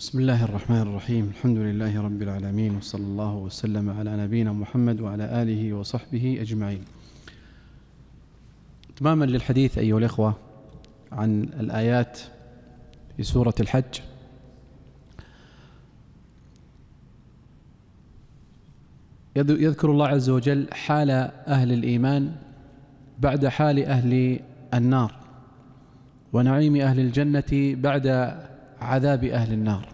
بسم الله الرحمن الرحيم الحمد لله رب العالمين وصلى الله وسلم على نبينا محمد وعلى آله وصحبه أجمعين تماما للحديث أيها الإخوة عن الآيات في سورة الحج يذكر الله عز وجل حال أهل الإيمان بعد حال أهل النار ونعيم أهل الجنة بعد عذاب أهل النار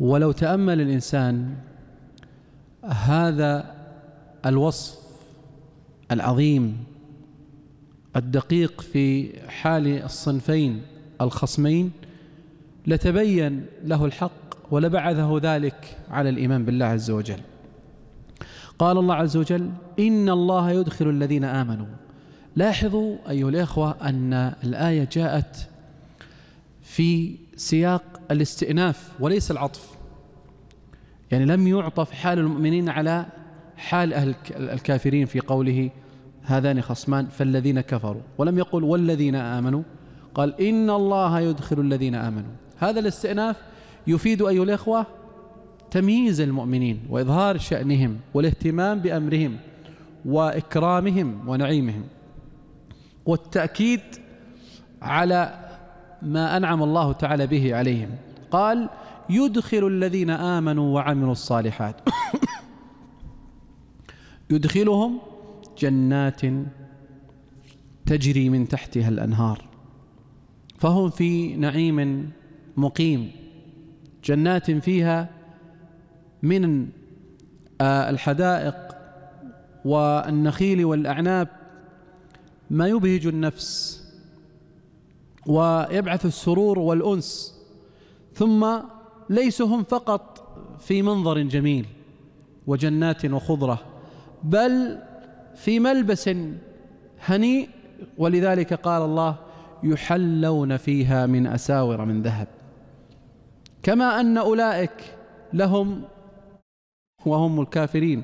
ولو تأمل الإنسان هذا الوصف العظيم الدقيق في حال الصنفين الخصمين لتبين له الحق ولبعثه ذلك على الإيمان بالله عز وجل قال الله عز وجل إن الله يدخل الذين آمنوا لاحظوا أيها الإخوة أن الآية جاءت في سياق الاستئناف وليس العطف يعني لم يعطف حال المؤمنين على حال أهل الكافرين في قوله هذان خصمان فالذين كفروا ولم يقل والذين آمنوا قال إن الله يدخل الذين آمنوا هذا الاستئناف يفيد أيها الإخوة تمييز المؤمنين وإظهار شأنهم والاهتمام بأمرهم وإكرامهم ونعيمهم والتأكيد على ما أنعم الله تعالى به عليهم قال يدخل الذين آمنوا وعملوا الصالحات يدخلهم جنات تجري من تحتها الأنهار فهم في نعيم مقيم جنات فيها من آه، الحدائق والنخيل والأعناب ما يبهج النفس ويبعث السرور والأنس ثم ليسوا هم فقط في منظر جميل وجنات وخضرة بل في ملبس هنيء ولذلك قال الله يحلون فيها من أساور من ذهب كما أن أولئك لهم وهم الكافرين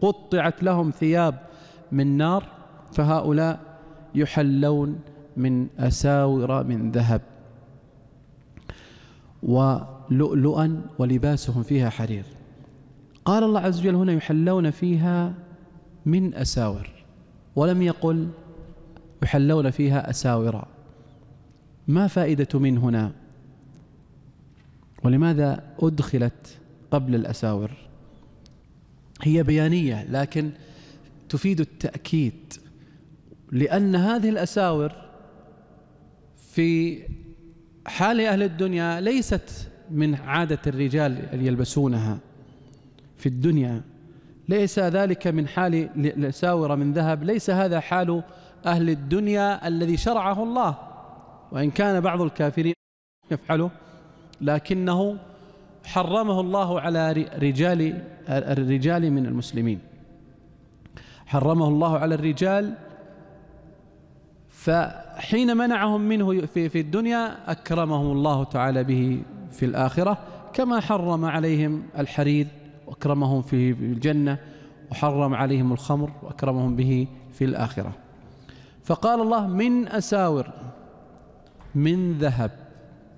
قطعت لهم ثياب من نار فهؤلاء يحلون من أساور من ذهب ولؤلؤا ولباسهم فيها حرير قال الله عز وجل هنا يحلون فيها من أساور ولم يقل يحلون فيها أساور ما فائدة من هنا ولماذا أدخلت قبل الأساور هي بيانية لكن تفيد التأكيد لأن هذه الأساور في حال أهل الدنيا ليست من عادة الرجال أن يلبسونها في الدنيا ليس ذلك من حال لساورة من ذهب ليس هذا حال أهل الدنيا الذي شرعه الله وإن كان بعض الكافرين يفعله لكنه حرمه الله على رجال الرجال من المسلمين حرمه الله على الرجال فحين منعهم منه في في الدنيا اكرمهم الله تعالى به في الاخره كما حرم عليهم الحرير واكرمهم في الجنه وحرم عليهم الخمر واكرمهم به في الاخره فقال الله من اساور من ذهب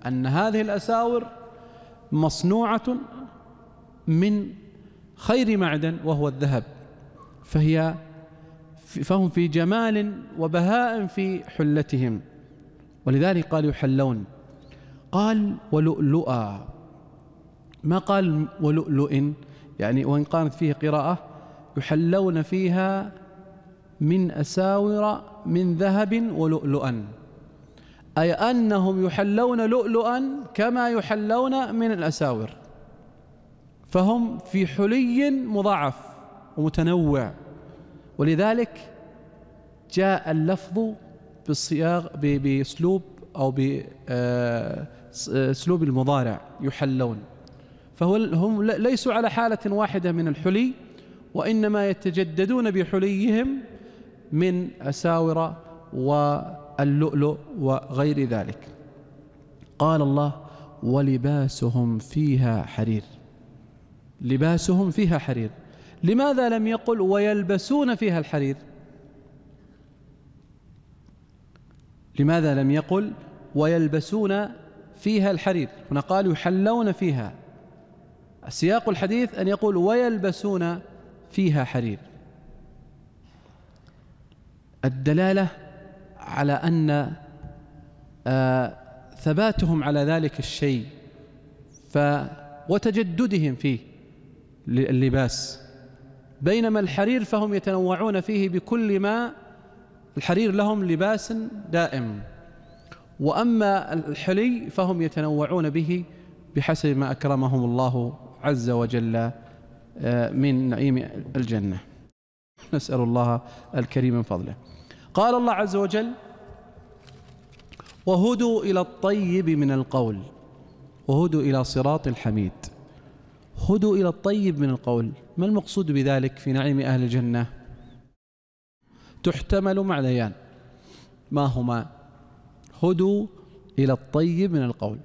ان هذه الاساور مصنوعه من خير معدن وهو الذهب فهي فهم في جمال وبهاء في حلتهم ولذلك قال يحلون قال ولؤلؤا ما قال ولؤلؤ يعني وإن قامت فيه قراءة يحلون فيها من أساور من ذهب ولؤلؤا أي أنهم يحلون لؤلؤا كما يحلون من الأساور فهم في حلي مضاعف ومتنوع ولذلك جاء اللفظ بالصياغ باسلوب او باسلوب آه، المضارع يحلون فهو هم ليسوا على حاله واحده من الحلي وانما يتجددون بحليهم من اساور واللؤلؤ وغير ذلك قال الله ولباسهم فيها حرير لباسهم فيها حرير لماذا لم يقل ويلبسون فيها الحرير لماذا لم يقل ويلبسون فيها الحرير هنا قال يحلون فيها سياق الحديث أن يقول ويلبسون فيها حرير الدلالة على أن آه، ثباتهم على ذلك الشيء ف وتجددهم فيه اللباس بينما الحرير فهم يتنوعون فيه بكل ما الحرير لهم لباس دائم واما الحلي فهم يتنوعون به بحسب ما اكرمهم الله عز وجل آه، من نعيم الجنه نسال الله الكريم من فضله قال الله عز وجل وهدوا الى الطيب من القول وهدوا الى صراط الحميد هدوا إلى الطيب من القول ما المقصود بذلك في نعيم أهل الجنة تحتمل معنيان ما هما هدوا إلى الطيب من القول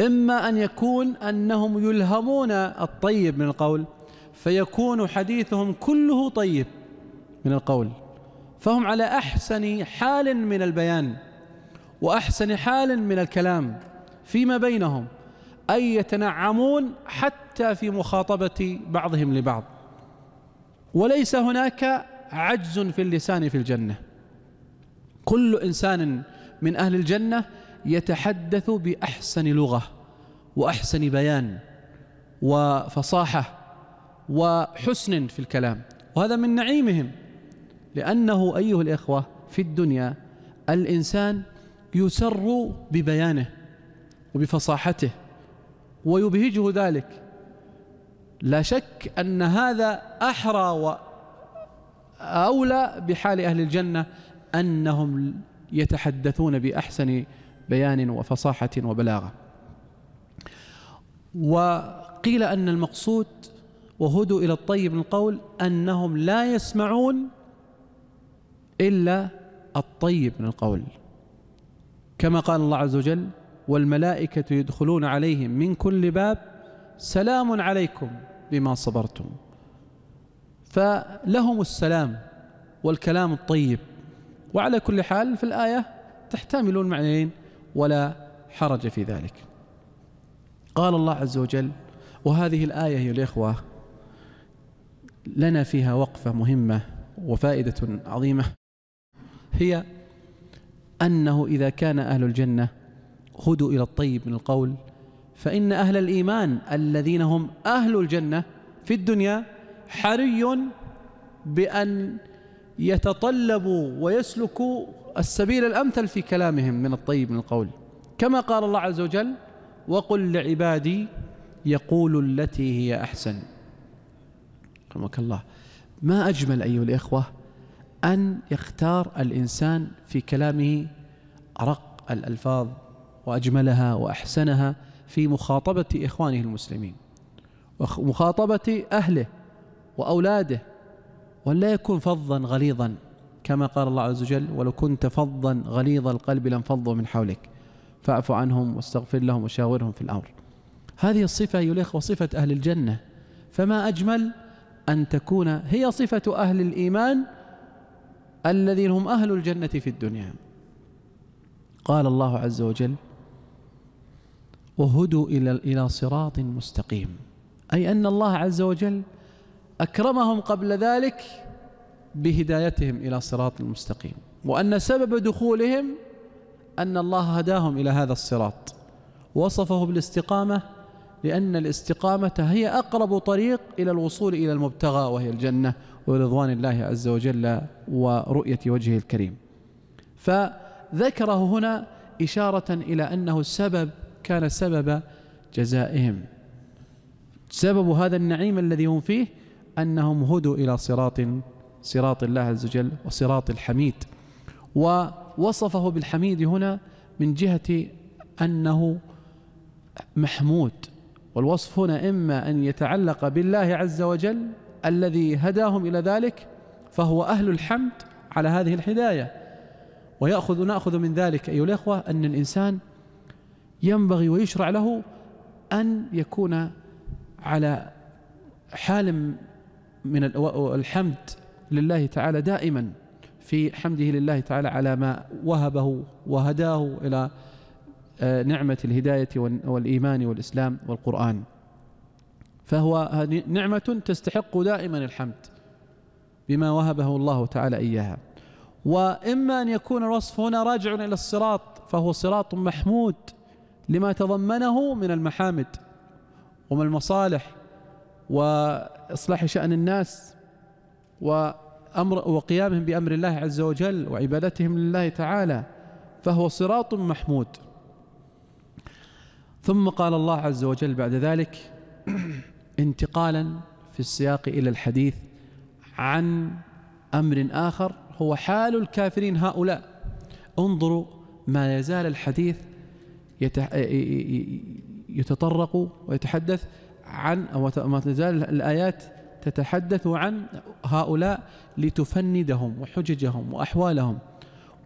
إما أن يكون أنهم يلهمون الطيب من القول فيكون حديثهم كله طيب من القول فهم على أحسن حال من البيان وأحسن حال من الكلام فيما بينهم أي يتنعمون حتى في مخاطبة بعضهم لبعض وليس هناك عجز في اللسان في الجنة كل إنسان من أهل الجنة يتحدث بأحسن لغة وأحسن بيان وفصاحة وحسن في الكلام وهذا من نعيمهم لأنه أيها الإخوة في الدنيا الإنسان يسر ببيانه وبفصاحته ويبهجه ذلك لا شك أن هذا أحرى وأولى بحال أهل الجنة أنهم يتحدثون بأحسن بيان وفصاحة وبلاغة وقيل أن المقصود وهدوا إلى الطيب من القول أنهم لا يسمعون إلا الطيب من القول كما قال الله عز وجل والملائكة يدخلون عليهم من كل باب سلام عليكم بما صبرتم فلهم السلام والكلام الطيب وعلى كل حال في الآية تحتمل المعنيين ولا حرج في ذلك قال الله عز وجل وهذه الآية يا الإخوة لنا فيها وقفة مهمة وفائدة عظيمة هي أنه إذا كان أهل الجنة هدوا إلى الطيب من القول فإن أهل الإيمان الذين هم أهل الجنة في الدنيا حري بأن يتطلبوا ويسلكوا السبيل الأمثل في كلامهم من الطيب من القول كما قال الله عز وجل وقل لعبادي يقول التي هي أحسن رحمك الله ما أجمل أيها الإخوة أن يختار الإنسان في كلامه أرق الألفاظ واجملها واحسنها في مخاطبه اخوانه المسلمين ومخاطبه اهله واولاده ولا يكون فظا غليظا كما قال الله عز وجل ولو كنت فظا غليظ القلب لانفضوا من حولك فاعف عنهم واستغفر لهم وشاورهم في الامر هذه الصفه ايها الاخوه صفه اهل الجنه فما اجمل ان تكون هي صفه اهل الايمان الذين هم اهل الجنه في الدنيا قال الله عز وجل وهدوا إلى إلى صراط مستقيم أي أن الله عز وجل أكرمهم قبل ذلك بهدايتهم إلى صراط المستقيم وأن سبب دخولهم أن الله هداهم إلى هذا الصراط وصفه بالاستقامة لأن الاستقامة هي أقرب طريق إلى الوصول إلى المبتغى وهي الجنة ورضوان الله عز وجل ورؤية وجهه الكريم فذكره هنا إشارة إلى أنه السبب كان سبب جزائهم سبب هذا النعيم الذي هم فيه أنهم هدوا إلى صراط صراط الله عز وجل وصراط الحميد ووصفه بالحميد هنا من جهة أنه محمود والوصف هنا إما أن يتعلق بالله عز وجل الذي هداهم إلى ذلك فهو أهل الحمد على هذه الهداية ويأخذ نأخذ من ذلك أيها الأخوة أن الإنسان ينبغي ويشرع له أن يكون على حال من الحمد لله تعالى دائما في حمده لله تعالى على ما وهبه وهداه إلى آه، نعمة الهداية والإيمان والإسلام والقرآن فهو نعمة تستحق دائما الحمد بما وهبه الله تعالى إياها وإما أن يكون الوصف هنا راجع إلى الصراط فهو صراط محمود لما تضمنه من المحامد ومن المصالح واصلاح شان الناس وامر وقيامهم بامر الله عز وجل وعبادتهم لله تعالى فهو صراط محمود ثم قال الله عز وجل بعد ذلك انتقالا في السياق الى الحديث عن امر اخر هو حال الكافرين هؤلاء انظروا ما يزال الحديث يتطرق ويتحدث عن أو ما تزال الآيات تتحدث عن هؤلاء لتفندهم وحججهم وأحوالهم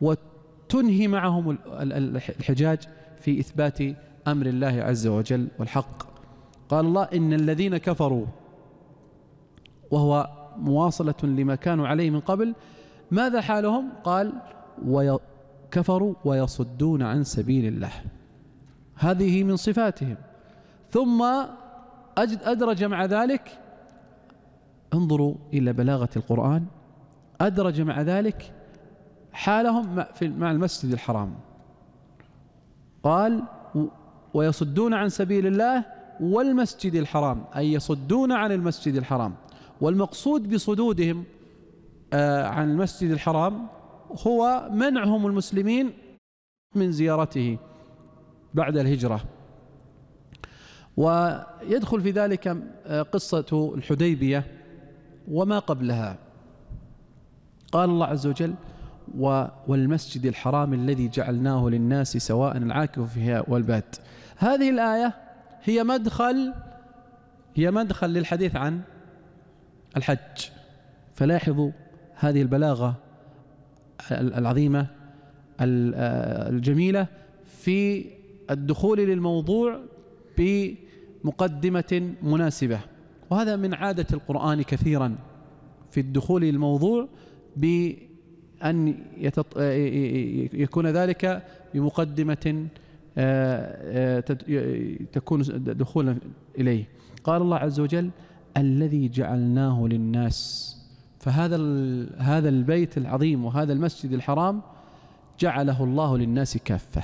وتنهي معهم الحجاج في إثبات أمر الله عز وجل والحق قال الله إن الذين كفروا وهو مواصلة لما كانوا عليه من قبل ماذا حالهم قال وكفروا ويصدون عن سبيل الله هذه من صفاتهم ثم أدرج مع ذلك انظروا إلى بلاغة القرآن أدرج مع ذلك حالهم مع المسجد الحرام قال ويصدون عن سبيل الله والمسجد الحرام أي يصدون عن المسجد الحرام والمقصود بصدودهم آه، عن المسجد الحرام هو منعهم المسلمين من زيارته بعد الهجرة ويدخل في ذلك آه، قصة الحديبية وما قبلها قال الله عز وجل والمسجد الحرام الذي جعلناه للناس سواء العاكف فيها والبات هذه الآية هي مدخل هي مدخل للحديث عن الحج فلاحظوا هذه البلاغة العظيمة آه، الجميلة في الدخول للموضوع بمقدمة مناسبة وهذا من عادة القرآن كثيرا في الدخول للموضوع بأن يتط... آه، يكون ذلك بمقدمة آه، آه، تكون دخولا إليه قال الله عز وجل الذي جعلناه للناس فهذا ال... هذا البيت العظيم وهذا المسجد الحرام جعله الله للناس كافه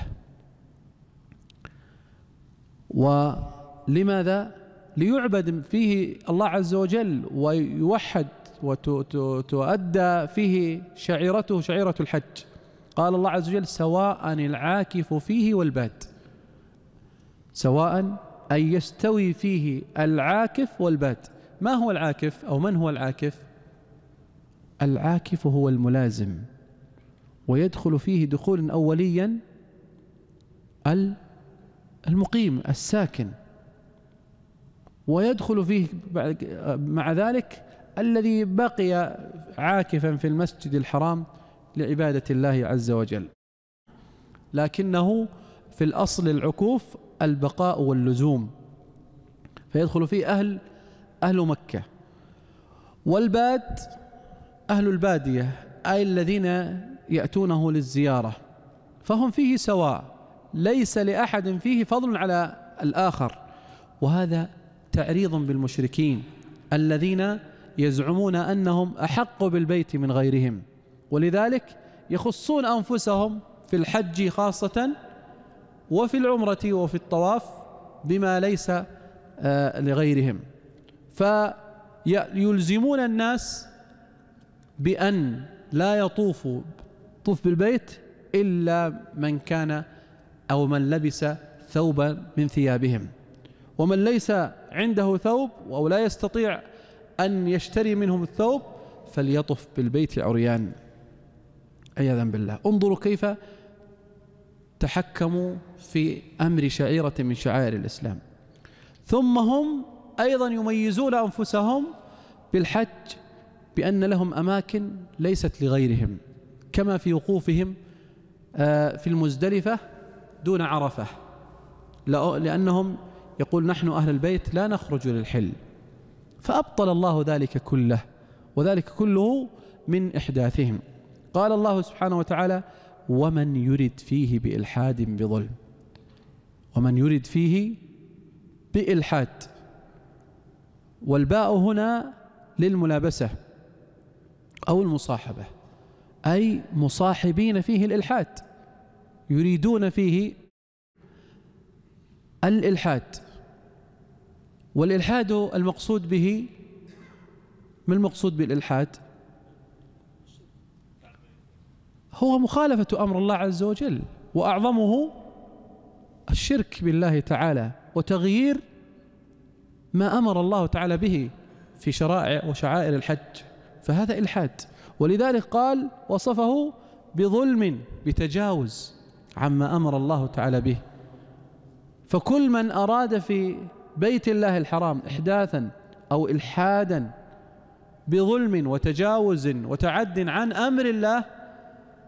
ولماذا ليعبد فيه الله عز وجل ويوحد وتؤدى فيه شعيرته شعيرة الحج قال الله عز وجل سواء العاكف فيه والباد سواء أي يستوي فيه العاكف والباد ما هو العاكف أو من هو العاكف العاكف هو الملازم ويدخل فيه دخولا أوليا ال المقيم الساكن ويدخل فيه مع ذلك الذي بقي عاكفا في المسجد الحرام لعباده الله عز وجل لكنه في الاصل العكوف البقاء واللزوم فيدخل فيه اهل اهل مكه والباد اهل الباديه اي الذين ياتونه للزياره فهم فيه سواء ليس لاحد فيه فضل على الاخر وهذا تعريض بالمشركين الذين يزعمون انهم احق بالبيت من غيرهم ولذلك يخصون انفسهم في الحج خاصه وفي العمره وفي الطواف بما ليس آه، لغيرهم فيلزمون الناس بان لا يطوفوا طوف بالبيت الا من كان أو من لبس ثوبا من ثيابهم ومن ليس عنده ثوب أو لا يستطيع أن يشتري منهم الثوب فليطف بالبيت عريان عياذا بالله انظروا كيف تحكموا في أمر شعيرة من شعائر الإسلام ثم هم أيضا يميزون أنفسهم بالحج بأن لهم أماكن ليست لغيرهم كما في وقوفهم آه، في المزدلفة دون عرفة لأنهم يقول نحن أهل البيت لا نخرج للحل فأبطل الله ذلك كله وذلك كله من إحداثهم قال الله سبحانه وتعالى ومن يرد فيه بإلحاد بظلم ومن يرد فيه بإلحاد والباء هنا للملابسة أو المصاحبة أي مصاحبين فيه الإلحاد يريدون فيه الإلحاد والإلحاد المقصود به ما المقصود بالإلحاد هو مخالفة أمر الله عز وجل وأعظمه الشرك بالله تعالى وتغيير ما أمر الله تعالى به في شرائع وشعائر الحج فهذا إلحاد ولذلك قال وصفه بظلم بتجاوز عما أمر الله تعالى به فكل من أراد في بيت الله الحرام إحداثا أو إلحادا بظلم وتجاوز وتعد عن أمر الله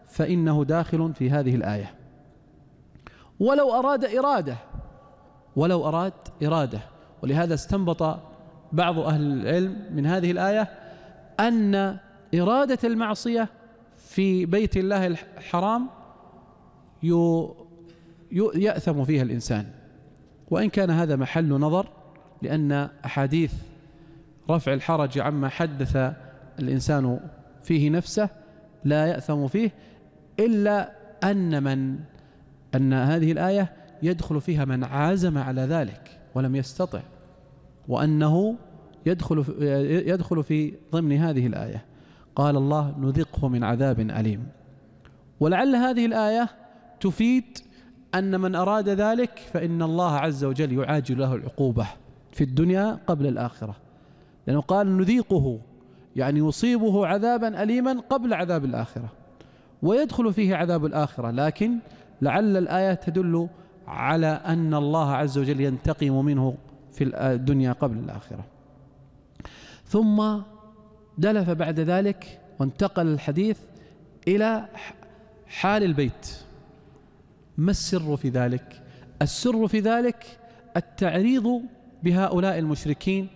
فإنه داخل في هذه الآية ولو أراد إرادة ولو أراد إرادة ولهذا استنبط بعض أهل العلم من هذه الآية أن إرادة المعصية في بيت الله الحرام يأثم فيها الإنسان وإن كان هذا محل نظر لأن أحاديث رفع الحرج عما حدث الإنسان فيه نفسه لا يأثم فيه إلا أن من أن هذه الآية يدخل فيها من عازم على ذلك ولم يستطع وأنه يدخل في يدخل في ضمن هذه الآية قال الله نذقه من عذاب أليم ولعل هذه الآية تفيد أن من أراد ذلك فإن الله عز وجل يعاجل له العقوبة في الدنيا قبل الآخرة لأنه قال نذيقه يعني يصيبه عذابا أليما قبل عذاب الآخرة ويدخل فيه عذاب الآخرة لكن لعل الآية تدل على أن الله عز وجل ينتقم منه في الدنيا قبل الآخرة ثم دلف بعد ذلك وانتقل الحديث إلى حال البيت ما السر في ذلك السر في ذلك التعريض بهؤلاء المشركين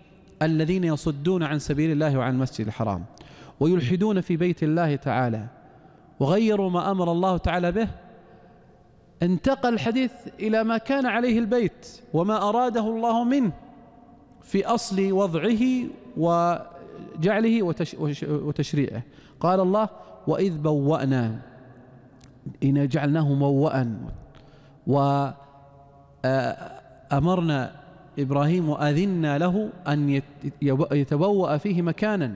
الذين يصدون عن سبيل الله وعن المسجد الحرام ويلحدون في بيت الله تعالى وغيروا ما امر الله تعالى به انتقل الحديث الى ما كان عليه البيت وما اراده الله منه في اصل وضعه وجعله وتشريعه قال الله واذ بوانا إن جعلناه موأ وأمرنا إبراهيم وأذنا له أن يتبوأ فيه مكانا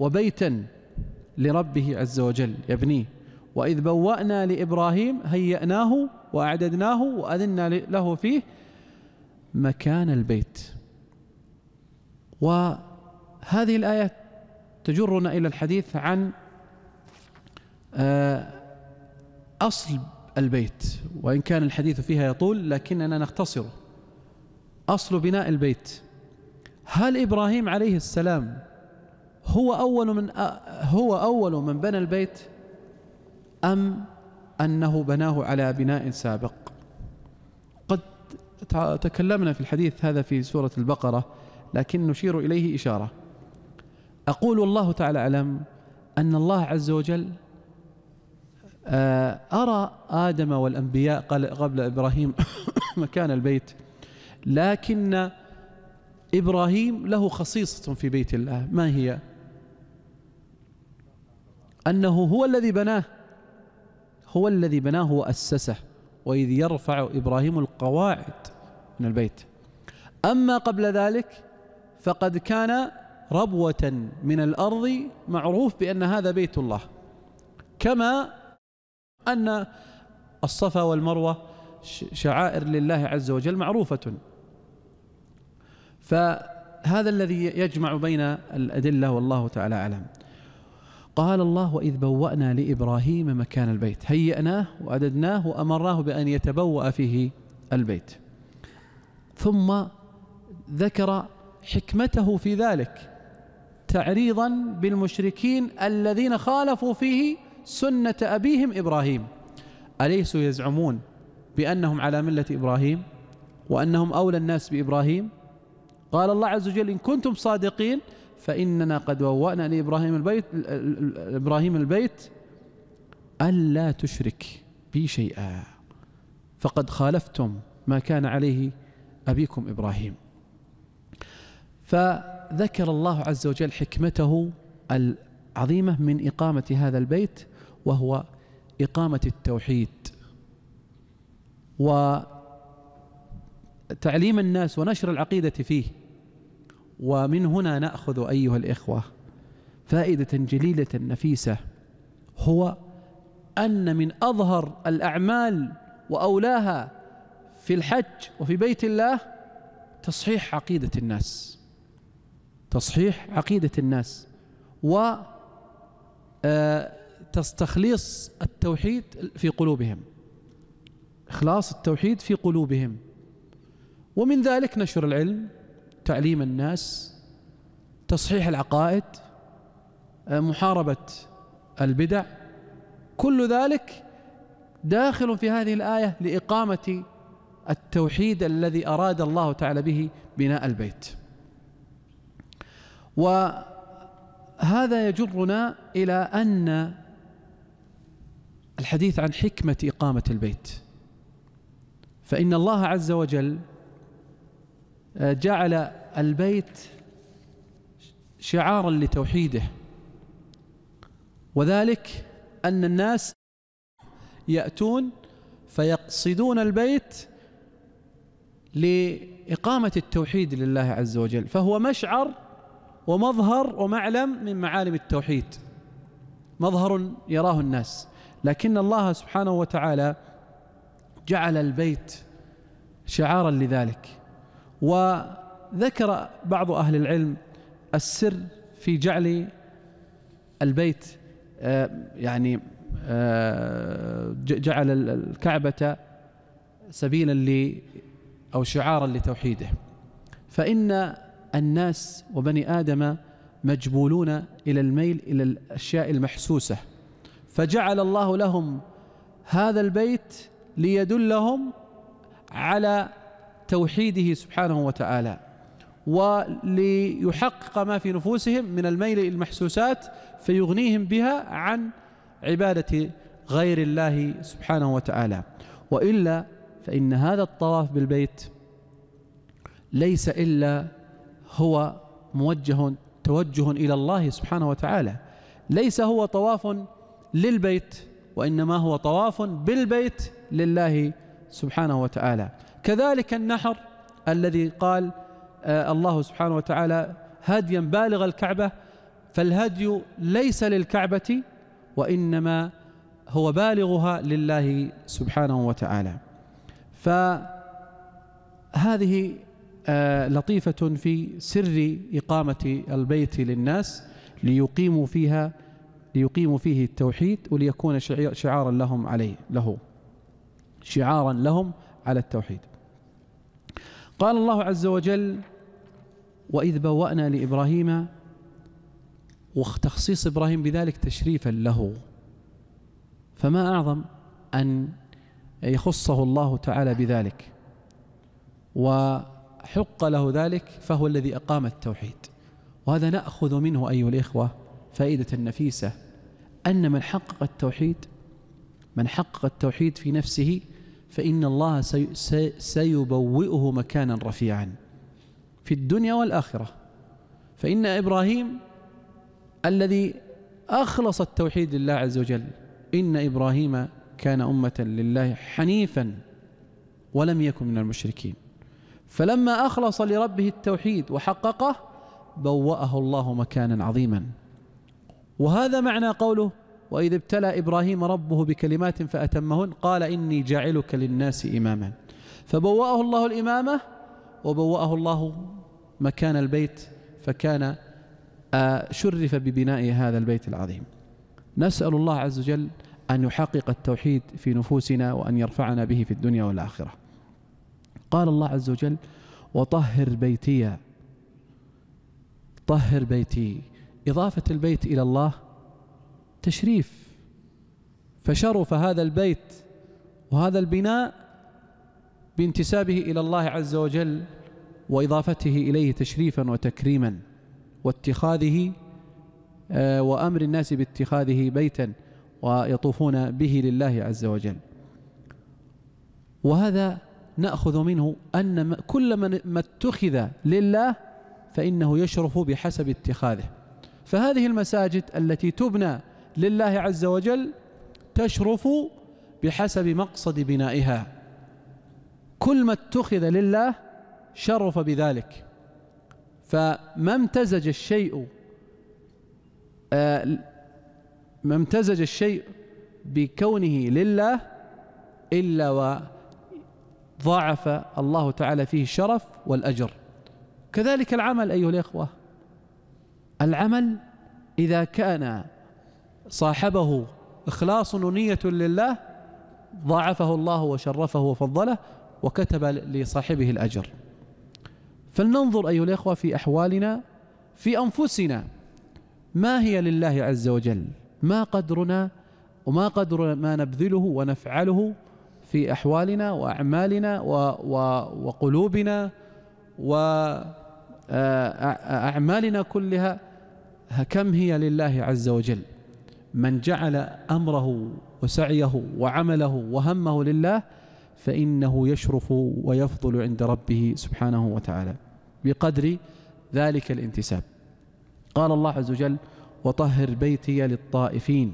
وبيتا لربه عز وجل يبنيه وإذ بوأنا لإبراهيم هيأناه وأعددناه وأذنا له فيه مكان البيت وهذه الآية تجرنا إلى الحديث عن آه أصل البيت وإن كان الحديث فيها يطول لكننا نختصره أصل بناء البيت هل إبراهيم عليه السلام هو أول من هو أول من بنى البيت أم أنه بناه على بناء سابق قد تكلمنا في الحديث هذا في سورة البقرة لكن نشير إليه إشارة أقول والله تعالى أعلم أن الله عز وجل آه، أرى آدم والأنبياء قبل إبراهيم مكان البيت لكن إبراهيم له خصيصة في بيت الله ما هي أنه هو الذي بناه هو الذي بناه وأسسه وإذ يرفع إبراهيم القواعد من البيت أما قبل ذلك فقد كان ربوة من الأرض معروف بأن هذا بيت الله كما أن الصفا والمروة شعائر لله عز وجل معروفة فهذا الذي يجمع بين الأدلة والله تعالى أعلم قال الله وإذ بوأنا لإبراهيم مكان البيت هيئناه وأددناه وأمرناه بأن يتبوأ فيه البيت ثم ذكر حكمته في ذلك تعريضا بالمشركين الذين خالفوا فيه سنة أبيهم إبراهيم أليسوا يزعمون بأنهم على ملة إبراهيم وأنهم أولى الناس بإبراهيم قال الله عز وجل إن كنتم صادقين فإننا قد ووأنا لإبراهيم البيت إبراهيم البيت ألا تشرك بي شيئا فقد خالفتم ما كان عليه أبيكم إبراهيم فذكر الله عز وجل حكمته العظيمة من إقامة هذا البيت وهو إقامة التوحيد وتعليم الناس ونشر العقيدة فيه ومن هنا نأخذ أيها الإخوة فائدة جليلة نفيسة هو أن من أظهر الأعمال وأولاها في الحج وفي بيت الله تصحيح عقيدة الناس تصحيح عقيدة الناس و آه تستخلص التوحيد في قلوبهم إخلاص التوحيد في قلوبهم ومن ذلك نشر العلم تعليم الناس تصحيح العقائد آه، محاربة البدع كل ذلك داخل في هذه الآية لإقامة التوحيد الذي أراد الله تعالى به بناء البيت وهذا يجرنا إلى أن الحديث عن حكمة إقامة البيت فإن الله عز وجل آه، جعل البيت شعارا لتوحيده وذلك أن الناس يأتون فيقصدون البيت لإقامة التوحيد لله عز وجل فهو مشعر ومظهر ومعلم من معالم التوحيد مظهر يراه الناس لكن الله سبحانه وتعالى جعل البيت شعارا لذلك وذكر بعض أهل العلم السر في جعل البيت آه، يعني آه، جعل الكعبة سبيلا ل أو شعارا لتوحيده فإن الناس وبني آدم مجبولون إلى الميل إلى الأشياء المحسوسة فجعل الله لهم هذا البيت ليدلهم على توحيده سبحانه وتعالى وليحقق ما في نفوسهم من الميل المحسوسات فيغنيهم بها عن عبادة غير الله سبحانه وتعالى وإلا فإن هذا الطواف بالبيت ليس إلا هو موجه توجه إلى الله سبحانه وتعالى ليس هو طواف للبيت وإنما هو طواف بالبيت لله سبحانه وتعالى كذلك النحر الذي قال آه، الله سبحانه وتعالى هديا بالغ الكعبة فالهدي ليس للكعبة وإنما هو بالغها لله سبحانه وتعالى فهذه آه، لطيفة في سر إقامة البيت للناس ليقيموا فيها ليقيموا فيه التوحيد وليكون شعارا لهم عليه له شعارا لهم على التوحيد قال الله عز وجل وإذ بوأنا لإبراهيم وتخصيص إبراهيم بذلك تشريفا له فما أعظم أن يخصه الله تعالى بذلك وحق له ذلك فهو الذي أقام التوحيد وهذا نأخذ منه أيها الإخوة فائدة نفيسة أن من حقق التوحيد من حقق التوحيد في نفسه فإن الله سيبوئه مكانا رفيعا في الدنيا والآخرة فإن إبراهيم الذي أخلص التوحيد لله عز وجل إن إبراهيم كان أمة لله حنيفا ولم يكن من المشركين فلما أخلص لربه التوحيد وحققه بوأه الله مكانا عظيما وهذا معنى قوله وإذ ابتلى إبراهيم ربه بكلمات فأتمهن قال إني جاعلك للناس إماما فبوأه الله الإمامة وبوأه الله مكان البيت فكان آه، شرف ببناء هذا البيت العظيم نسأل الله عز وجل أن يحقق التوحيد في نفوسنا وأن يرفعنا به في الدنيا والآخرة قال الله عز وجل وطهر بيتي طهر بيتي إضافة البيت إلى الله تشريف فشرف هذا البيت وهذا البناء بانتسابه إلى الله عز وجل وإضافته إليه تشريفا وتكريما واتخاذه آه، وأمر الناس باتخاذه بيتا ويطوفون به لله عز وجل وهذا نأخذ منه أن كل من ما اتخذ لله فإنه يشرف بحسب اتخاذه فهذه المساجد التي تبنى لله عز وجل تشرف بحسب مقصد بنائها كل ما اتخذ لله شرف بذلك فما امتزج الشيء آه، ما امتزج الشيء بكونه لله إلا وضعف الله تعالى فيه الشرف والأجر كذلك العمل أيها الإخوة العمل إذا كان صاحبه إخلاص ونية لله ضاعفه الله وشرفه وفضله وكتب لصاحبه الأجر فلننظر أيها الإخوة في أحوالنا في أنفسنا ما هي لله عز وجل ما قدرنا وما قدر ما نبذله ونفعله في أحوالنا وأعمالنا و و وقلوبنا وأعمالنا آه، كلها كم هي لله عز وجل من جعل امره وسعيه وعمله وهمه لله فانه يشرف ويفضل عند ربه سبحانه وتعالى بقدر ذلك الانتساب قال الله عز وجل وطهر بيتي للطائفين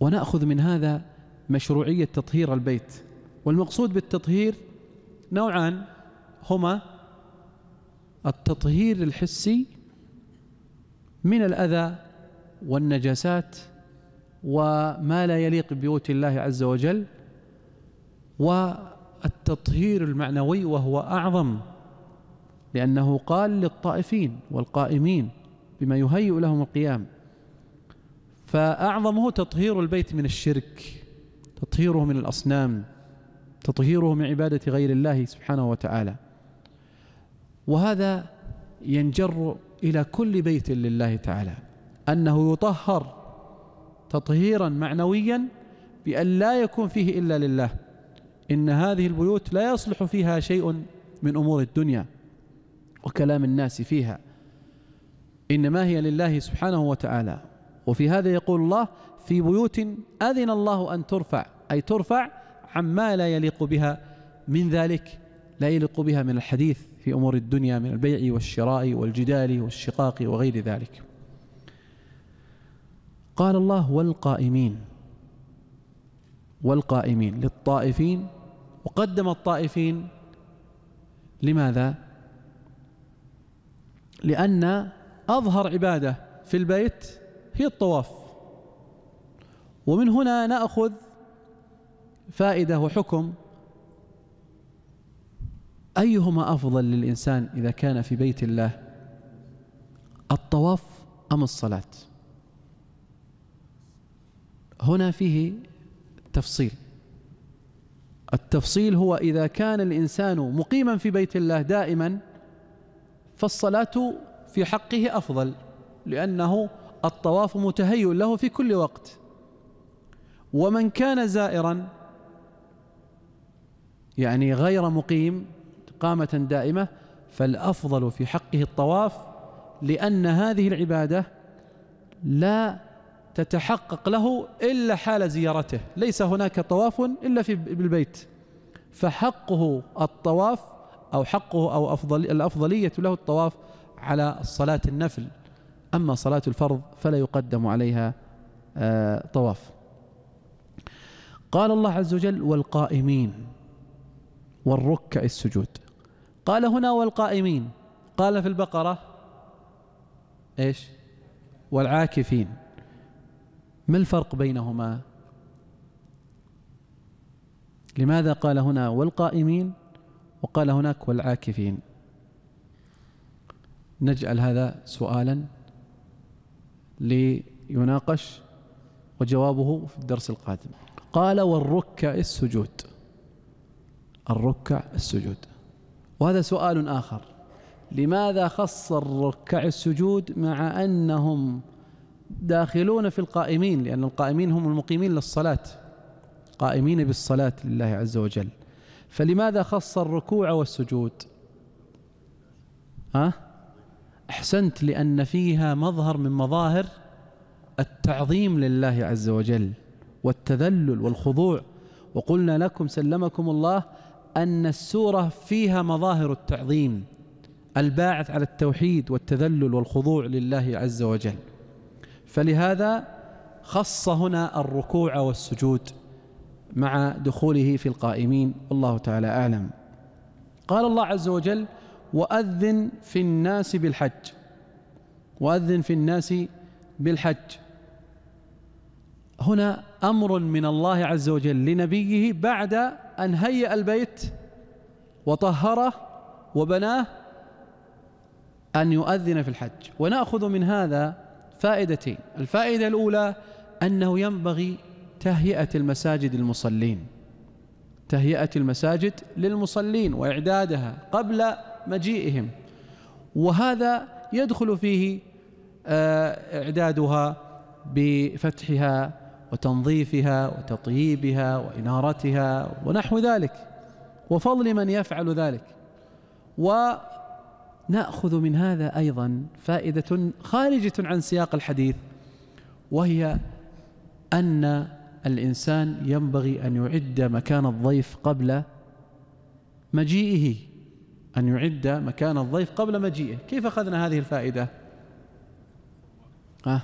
وناخذ من هذا مشروعيه تطهير البيت والمقصود بالتطهير نوعان هما التطهير الحسي من الاذى والنجاسات وما لا يليق ببيوت الله عز وجل والتطهير المعنوي وهو اعظم لانه قال للطائفين والقائمين بما يهيئ لهم القيام فاعظمه تطهير البيت من الشرك تطهيره من الاصنام تطهيره من عباده غير الله سبحانه وتعالى وهذا ينجر إلى كل بيت لله تعالى أنه يطهر تطهيرا معنويا بأن لا يكون فيه إلا لله إن هذه البيوت لا يصلح فيها شيء من أمور الدنيا وكلام الناس فيها إنما هي لله سبحانه وتعالى وفي هذا يقول الله في بيوت أذن الله أن ترفع أي ترفع عما لا يليق بها من ذلك لا يليق بها من الحديث في امور الدنيا من البيع والشراء والجدال والشقاق وغير ذلك قال الله والقائمين والقائمين للطائفين وقدم الطائفين لماذا لان اظهر عباده في البيت هي الطواف ومن هنا ناخذ فائده وحكم أيهما أفضل للإنسان إذا كان في بيت الله الطواف أم الصلاة هنا فيه تفصيل التفصيل هو إذا كان الإنسان مقيما في بيت الله دائما فالصلاة في حقه أفضل لأنه الطواف متهيئ له في كل وقت ومن كان زائرا يعني غير مقيم قامة دائمة فالأفضل في حقه الطواف لأن هذه العبادة لا تتحقق له إلا حال زيارته ليس هناك طواف إلا في بالبيت فحقه الطواف أو حقه أو أفضل الأفضلية له الطواف على صلاة النفل أما صلاة الفرض فلا يقدم عليها آه، طواف قال الله عز وجل والقائمين والركع السجود قال هنا والقائمين قال في البقرة ايش والعاكفين ما الفرق بينهما لماذا قال هنا والقائمين وقال هناك والعاكفين نجعل هذا سؤالا ليناقش وجوابه في الدرس القادم قال والركع السجود الركع السجود وهذا سؤال آخر لماذا خص الركع السجود مع أنهم داخلون في القائمين لأن القائمين هم المقيمين للصلاة قائمين بالصلاة لله عز وجل فلماذا خص الركوع والسجود ها أحسنت لأن فيها مظهر من مظاهر التعظيم لله عز وجل والتذلل والخضوع وقلنا لكم سلمكم الله ان السوره فيها مظاهر التعظيم الباعث على التوحيد والتذلل والخضوع لله عز وجل فلهذا خص هنا الركوع والسجود مع دخوله في القائمين والله تعالى اعلم قال الله عز وجل واذن في الناس بالحج واذن في الناس بالحج هنا امر من الله عز وجل لنبيه بعد أن هيأ البيت وطهره وبناه أن يؤذن في الحج ونأخذ من هذا فائدتين الفائدة الأولى أنه ينبغي تهيئة المساجد للمصلين تهيئة المساجد للمصلين وإعدادها قبل مجيئهم وهذا يدخل فيه آه، إعدادها بفتحها وتنظيفها وتطييبها وانارتها ونحو ذلك وفضل من يفعل ذلك وناخذ من هذا ايضا فائده خارجه عن سياق الحديث وهي ان الانسان ينبغي ان يعد مكان الضيف قبل مجيئه ان يعد مكان الضيف قبل مجيئه كيف اخذنا هذه الفائده ها أه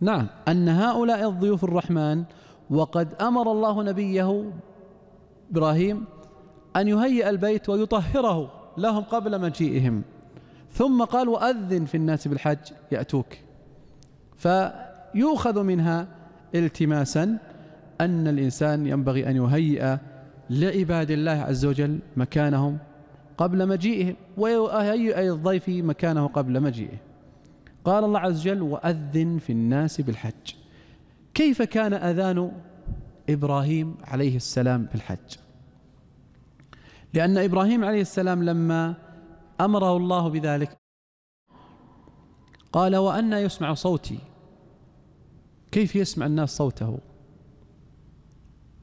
نعم أن هؤلاء الضيوف الرحمن وقد أمر الله نبيه إبراهيم أن يهيئ البيت ويطهره لهم قبل مجيئهم ثم قال وأذن في الناس بالحج يأتوك فيؤخذ منها التماسا أن الإنسان ينبغي أن يهيئ لعباد الله عز وجل مكانهم قبل مجيئهم ويهيئ الضيف مكانه قبل مجيئه قال الله عز وجل وأذن في الناس بالحج كيف كان أذان إبراهيم عليه السلام في الحج لأن إبراهيم عليه السلام لما أمره الله بذلك قال وأن يسمع صوتي كيف يسمع الناس صوته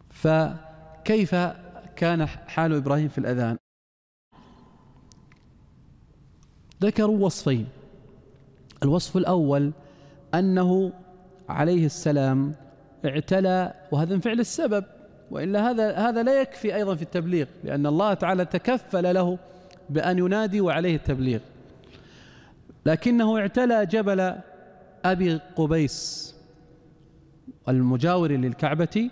فكيف كان حال إبراهيم في الأذان ذكروا وصفين الوصف الأول أنه عليه السلام اعتلى وهذا من فعل السبب وإلا هذا هذا لا يكفي أيضا في التبليغ لأن الله تعالى تكفل له بأن ينادي وعليه التبليغ لكنه اعتلى جبل أبي قبيس المجاور للكعبة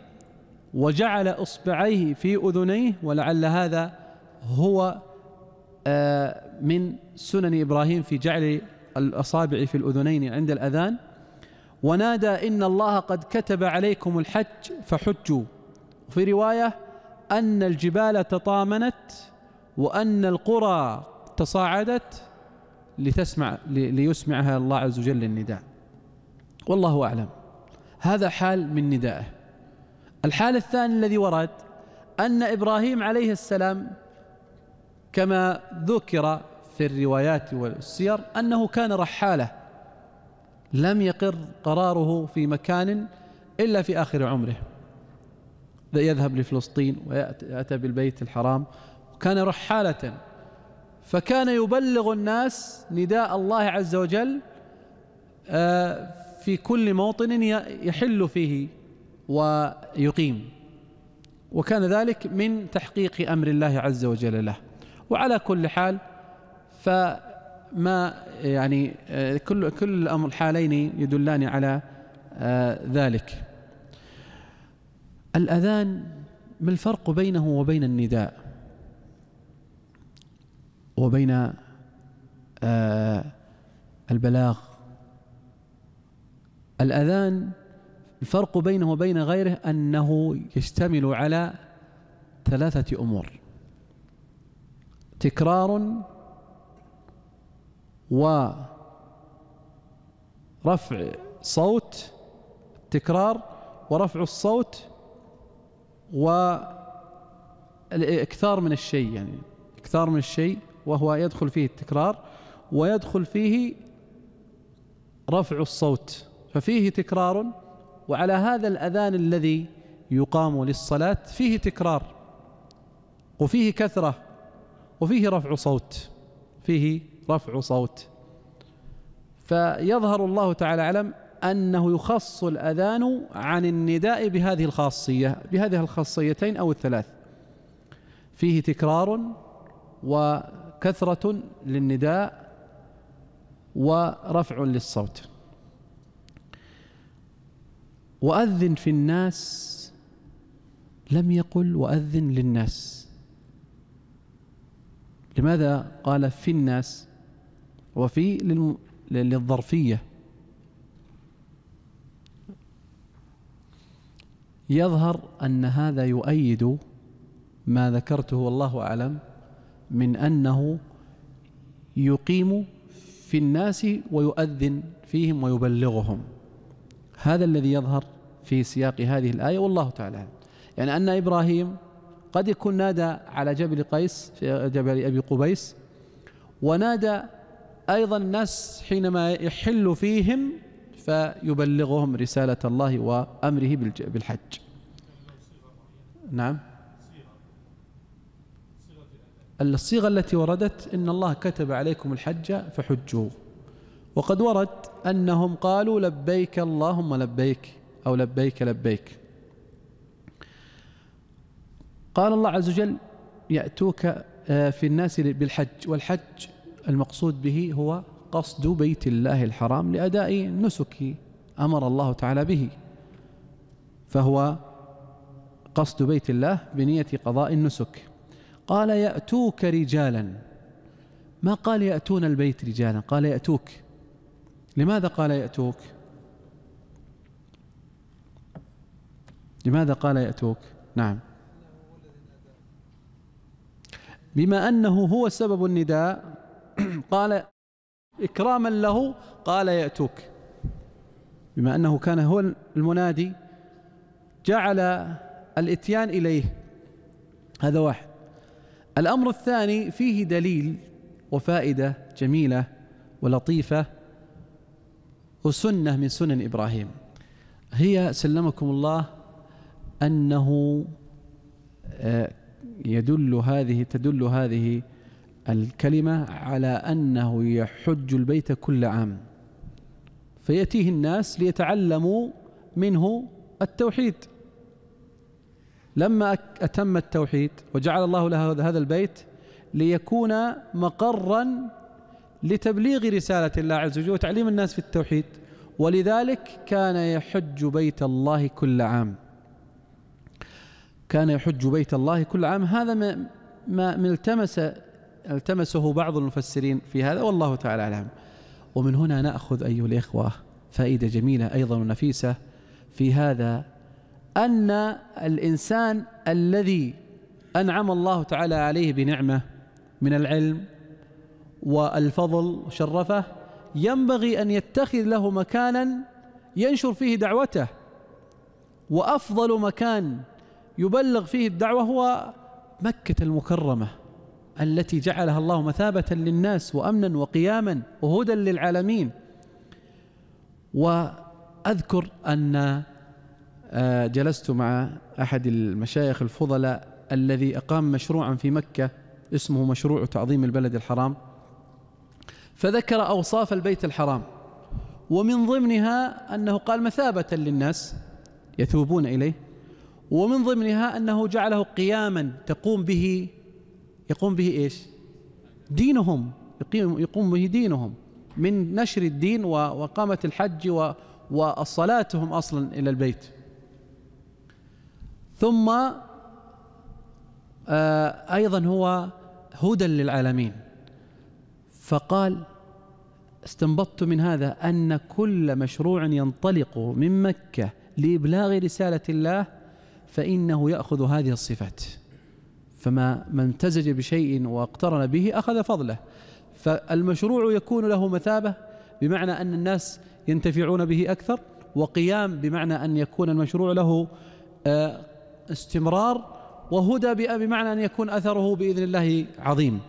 وجعل اصبعيه في اذنيه ولعل هذا هو آه، من سنن ابراهيم في جعل الأصابع في الأذنين عند الأذان ونادى إن الله قد كتب عليكم الحج فحجوا في رواية أن الجبال تطامنت وأن القرى تصاعدت لتسمع ليسمعها الله عز وجل النداء والله أعلم هذا حال من ندائه الحال الثاني الذي ورد أن إبراهيم عليه السلام كما ذكر في الروايات والسير أنه كان رحالة لم يقر قراره في مكان إلا في آخر عمره يذهب لفلسطين ويأتى بالبيت الحرام كان رحالة فكان يبلغ الناس نداء الله عز وجل آه، في كل موطن يحل فيه ويقيم وكان ذلك من تحقيق امر الله عز وجل له وعلى كل حال فما يعني آه، كل كل الامر الحالين يدلان على آه، ذلك الاذان ما الفرق بينه وبين النداء وبين آه، البلاغ الأذان الفرق بينه وبين غيره أنه يشتمل على ثلاثة أمور تكرار ورفع صوت تكرار ورفع الصوت والإكثار من الشيء يعني إكثار من الشيء وهو يدخل فيه التكرار ويدخل فيه رفع الصوت ففيه تكرار وعلى هذا الأذان الذي يقام للصلاة فيه تكرار وفيه كثرة وفيه رفع صوت فيه رفع صوت فيظهر الله تعالى أعلم أنه يخص الأذان عن النداء بهذه الخاصية بهذه الخاصيتين أو الثلاث فيه تكرار وكثرة للنداء ورفع للصوت وأذن في الناس لم يقل وأذن للناس لماذا قال في الناس وفي للم... للظرفية يظهر أن هذا يؤيد ما ذكرته والله أعلم من أنه يقيم في الناس ويؤذن فيهم ويبلغهم هذا الذي يظهر في سياق هذه الآية والله تعالى يعني أن إبراهيم قد يكون نادى على جبل قيس جبل أبي قبيس ونادى أيضا الناس حينما يحل فيهم فيبلغهم رسالة الله وأمره بالحج نعم الصيغة التي وردت إن الله كتب عليكم الحج فحجوا وقد ورد أنهم قالوا لبيك اللهم لبيك أو لبيك لبيك قال الله عز وجل يأتوك آه، في الناس بالحج والحج المقصود به هو قصد بيت الله الحرام لأداء نسك أمر الله تعالى به فهو قصد بيت الله بنية قضاء النسك قال يأتوك رجالا ما قال يأتون البيت رجالا قال يأتوك لماذا قال يأتوك لماذا قال يأتوك نعم بما أنه هو سبب النداء قال إكراما له قال يأتوك بما أنه كان هو المنادي جعل الإتيان إليه هذا واحد الأمر الثاني فيه دليل وفائدة جميلة ولطيفة وسنة من سنن إبراهيم هي سلمكم الله أنه آه، يدل هذه تدل هذه الكلمة على أنه يحج البيت كل عام فيأتيه الناس ليتعلموا منه التوحيد لما أتم التوحيد وجعل الله له هذا البيت ليكون مقرا لتبليغ رسالة الله عز وجل وتعليم الناس في التوحيد ولذلك كان يحج بيت الله كل عام كان يحج بيت الله كل عام هذا ما, ما التمس التمسه بعض المفسرين في هذا والله تعالى أعلم ومن هنا نأخذ أيها الإخوة فائدة جميلة أيضا ونفيسة في هذا أن الإنسان الذي أنعم الله تعالى عليه بنعمة من العلم والفضل شرفه ينبغي أن يتخذ له مكانا ينشر فيه دعوته وأفضل مكان يبلغ فيه الدعوة هو مكة المكرمة التي جعلها الله مثابة للناس وأمنا وقياما وهدى للعالمين وأذكر أن آه، جلست مع أحد المشايخ الفضلاء الذي أقام مشروعا في مكة اسمه مشروع تعظيم البلد الحرام فذكر أوصاف البيت الحرام ومن ضمنها أنه قال مثابة للناس يثوبون إليه ومن ضمنها أنه جعله قياما تقوم به يقوم به ايش؟ دينهم يقوم به دينهم من نشر الدين وقامة الحج وصلاتهم اصلا الى البيت ثم آه، ايضا هو هدى للعالمين فقال استنبطت من هذا ان كل مشروع ينطلق من مكه لابلاغ رساله الله فانه ياخذ هذه الصفات فما ما امتزج بشيء واقترن به أخذ فضله فالمشروع يكون له مثابة بمعنى أن الناس ينتفعون به أكثر وقيام بمعنى أن يكون المشروع له آه، استمرار وهدى بمعنى أن يكون أثره بإذن الله عظيم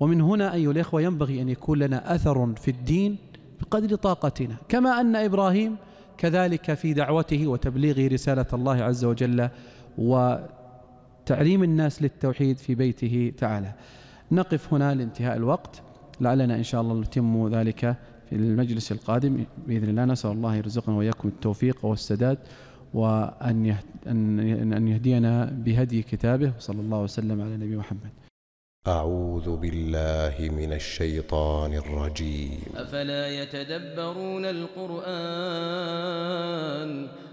ومن هنا أيها الإخوة ينبغي أن يكون لنا أثر في الدين بقدر طاقتنا كما أن إبراهيم كذلك في دعوته وتبليغ رسالة الله عز وجل و تعليم الناس للتوحيد في بيته تعالى نقف هنا لانتهاء الوقت لعلنا إن شاء الله نتم ذلك في المجلس القادم بإذن الله نسأل الله يرزقنا وإياكم التوفيق والسداد وأن أن يهدينا بهدي كتابه صلى الله وسلم على نبي محمد أعوذ بالله من الشيطان الرجيم أفلا يتدبرون القرآن